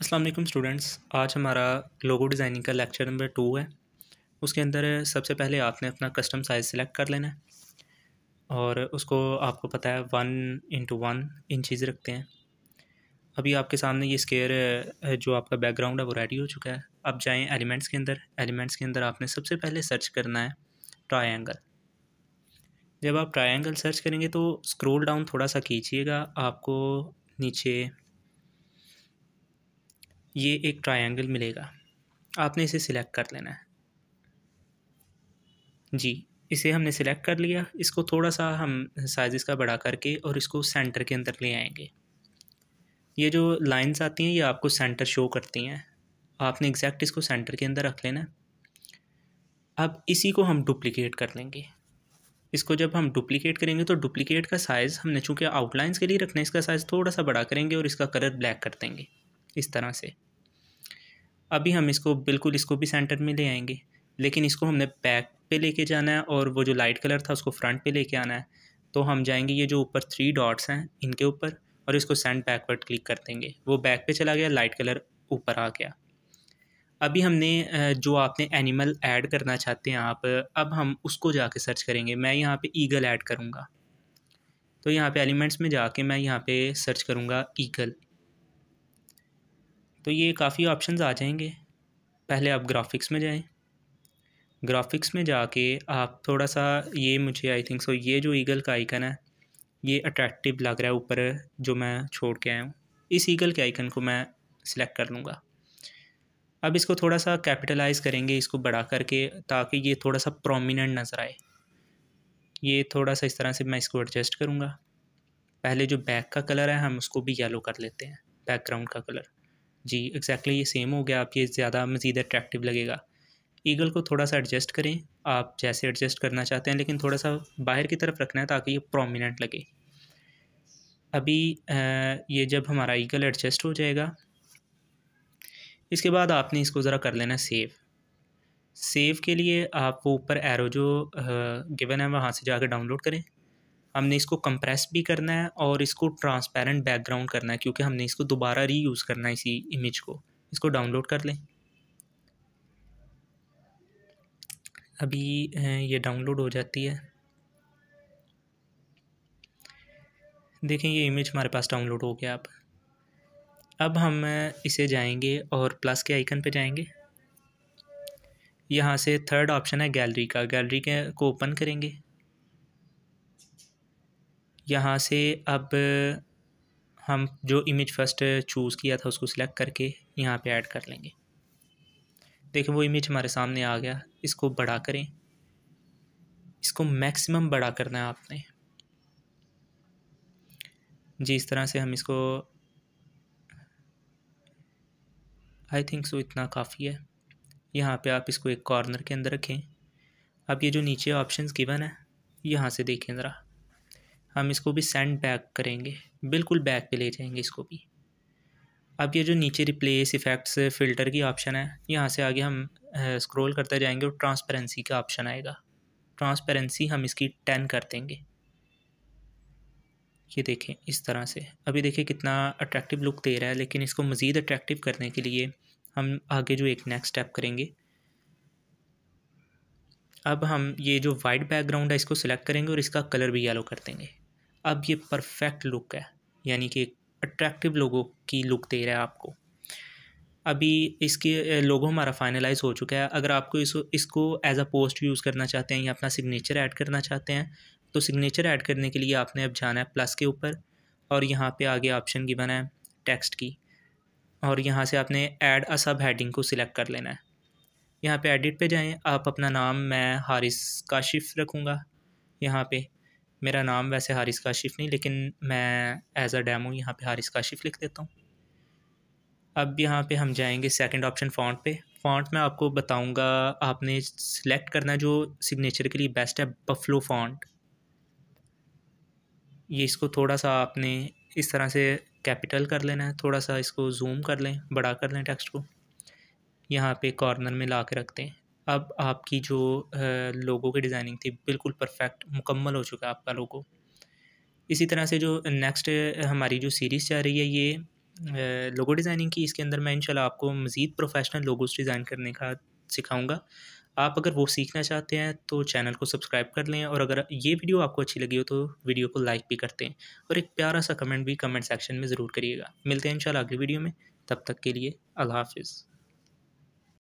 Aslam students आज हमारा logo designing का लेक्चर नंबर टू है उसके अंदर सबसे पहले आपने अपना कस्टम साइज़ सेलेक्ट कर लेना है और उसको आपको पता है वन इंटू वन इंचज़ रखते हैं अभी आपके सामने ये स्केयर जो आपका बैकग्राउंड है वो रेडी हो चुका है अब जाएं एलिमेंट्स के अंदर एलिमेंट्स के अंदर आपने सबसे पहले सर्च करना है ट्राइंगल जब आप ट्राइंगल सर्च करेंगे तो स्क्रोल डाउन थोड़ा सा कीजिएगा आपको नीचे ये एक ट्रायंगल मिलेगा आपने इसे सिलेक्ट कर लेना है जी इसे हमने सिलेक्ट कर लिया इसको थोड़ा सा हम साइज़ का बढ़ा करके और इसको सेंटर के अंदर ले आएंगे ये जो लाइंस आती हैं ये आपको सेंटर शो करती हैं आपने एग्जैक्ट इसको सेंटर के अंदर रख लेना अब इसी को हम डुप्लीकेट कर लेंगे इसको जब हम डुप्लिकेट करेंगे तो डुप्लिकेट का साइज़ हमने चूँकि आउटलाइंस के लिए रखना है इसका साइज़ थोड़ा सा बड़ा करेंगे और इसका कलर ब्लैक कर देंगे इस तरह से अभी हम इसको बिल्कुल इसको भी सेंटर में ले आएंगे लेकिन इसको हमने बैक पे लेके जाना है और वो जो लाइट कलर था उसको फ्रंट पे लेके आना है तो हम जाएंगे ये जो ऊपर थ्री डॉट्स हैं इनके ऊपर और इसको सेंड बैकवर्ड क्लिक कर देंगे वो बैक पे चला गया लाइट कलर ऊपर आ गया अभी हमने जो आपने एनिमल ऐड करना चाहते हैं आप अब हम उसको जाके सर्च करेंगे मैं यहाँ पर ईगल ऐड करूँगा तो यहाँ पर एलिमेंट्स में जाके मैं यहाँ पर सर्च करूँगा ईगल तो ये काफ़ी ऑप्शंस आ जाएंगे पहले आप ग्राफिक्स में जाएं ग्राफिक्स में जाके आप थोड़ा सा ये मुझे आई थिंक सो ये जो ईगल का आइकन है ये अट्रैक्टिव लग रहा है ऊपर जो मैं छोड़ के आया हूँ इस ईगल के आइकन को मैं सिलेक्ट कर लूँगा अब इसको थोड़ा सा कैपिटलाइज़ करेंगे इसको बढ़ा करके ताकि ये थोड़ा सा प्रोमिनेंट नज़र आए ये थोड़ा सा इस तरह से मैं इसको एडजस्ट करूँगा पहले जो बैक का कलर है हम उसको भी येलो कर लेते हैं बैकग्राउंड का कलर जी एग्जैक्टली ये सेम हो गया आप ये ज़्यादा मज़ीद अट्रैक्टिव लगेगा ईगल को थोड़ा सा एडजस्ट करें आप जैसे एडजस्ट करना चाहते हैं लेकिन थोड़ा सा बाहर की तरफ रखना है ताकि ये प्रोमिनेंट लगे अभी ये जब हमारा ईगल एडजस्ट हो जाएगा इसके बाद आपने इसको ज़रा कर लेना सेव सेव के लिए आप वो ऊपर एरो जो गिवन है वहाँ से जाकर डाउनलोड करें हमने इसको कंप्रेस भी करना है और इसको ट्रांसपेरेंट बैकग्राउंड करना है क्योंकि हमने इसको दोबारा री करना है इसी इमेज को इसको डाउनलोड कर लें अभी ये डाउनलोड हो जाती है देखें ये इमेज हमारे पास डाउनलोड हो गया अब अब हम इसे जाएंगे और प्लस के आइकन पे जाएंगे यहाँ से थर्ड ऑप्शन है गैलरी का गैलरी के को ओपन करेंगे यहाँ से अब हम जो इमेज फर्स्ट चूज़ किया था उसको सिलेक्ट करके यहाँ पे ऐड कर लेंगे देखिए वो इमेज हमारे सामने आ गया इसको बड़ा करें इसको मैक्सिमम बड़ा करना है आपने जी इस तरह से हम इसको आई थिंक सो इतना काफ़ी है यहाँ पे आप इसको एक कॉर्नर के अंदर रखें अब ये जो नीचे ऑप्शंस गिवन है यहाँ से देखें ज़रा हम इसको भी सेंड बैक करेंगे बिल्कुल बैक पे ले जाएंगे इसको भी अब ये जो नीचे रिप्लेस इफ़ेक्ट्स फ़िल्टर की ऑप्शन है यहाँ से आगे हम स्क्रॉल करते जाएंगे और ट्रांसपेरेंसी का ऑप्शन आएगा ट्रांसपेरेंसी हम इसकी टेन कर देंगे ये देखें इस तरह से अभी देखें कितना अट्रैक्टिव लुक दे रहा है लेकिन इसको मज़ीद अट्रैक्टिव करने के लिए हम आगे जो एक नेक्स्ट स्टेप करेंगे अब हम ये जो वाइट बैकग्राउंड है इसको सिलेक्ट करेंगे और इसका कलर भी येलो कर देंगे अब ये परफेक्ट लुक है यानी कि अट्रैक्टिव लोगों की लुक दे रहा है आपको अभी इसके लोगों हमारा फाइनलाइज हो चुका है अगर आपको इस इसको एज अ पोस्ट यूज़ करना चाहते हैं या अपना सिग्नेचर ऐड करना चाहते हैं तो सिग्नेचर ऐड करने के लिए आपने अब जाना है प्लस के ऊपर और यहाँ पे आगे ऑप्शन की बना है टेक्स्ट की और यहाँ से आपने ऐड अ सब हेडिंग को सिलेक्ट कर लेना है यहाँ पे एडिट पे जाएं आप अपना नाम मैं हारिस काशिफ रखूँगा यहाँ पे मेरा नाम वैसे हारिस काशिफ नहीं लेकिन मैं एज़ अ डैमो यहाँ पे हारिस काशिफ लिख देता हूँ अब यहाँ पे हम जाएंगे सेकंड ऑप्शन फॉन्ट पे फॉन्ट में आपको बताऊँगा आपने सिलेक्ट करना जो सिग्नेचर के लिए बेस्ट है बफलो फॉन्ट ये इसको थोड़ा सा आपने इस तरह से कैपिटल कर लेना है थोड़ा सा इसको जूम कर लें बड़ा कर लें टेक्स्ट को यहाँ पे कॉर्नर में ला के रखते हैं अब आपकी जो लोगों की डिज़ाइनिंग थी बिल्कुल परफेक्ट मुकम्मल हो चुका है आपका लोगो इसी तरह से जो नेक्स्ट हमारी जो सीरीज़ जा रही है ये लोगो डिज़ाइनिंग की इसके अंदर मैं इंशाल्लाह आपको मज़ीद प्रोफेशनल लोगोस डिज़ाइन करने का सिखाऊंगा आप अगर वो सीखना चाहते हैं तो चैनल को सब्सक्राइब कर लें और अगर ये वीडियो आपको अच्छी लगी हो तो वीडियो को लाइक भी करते हैं और एक प्यारा सा कमेंट भी कमेंट सेक्शन में ज़रूर करिएगा मिलते हैं इंशाल्लाह अगली वीडियो में तब तक के लिए अल्लाह हाफिज़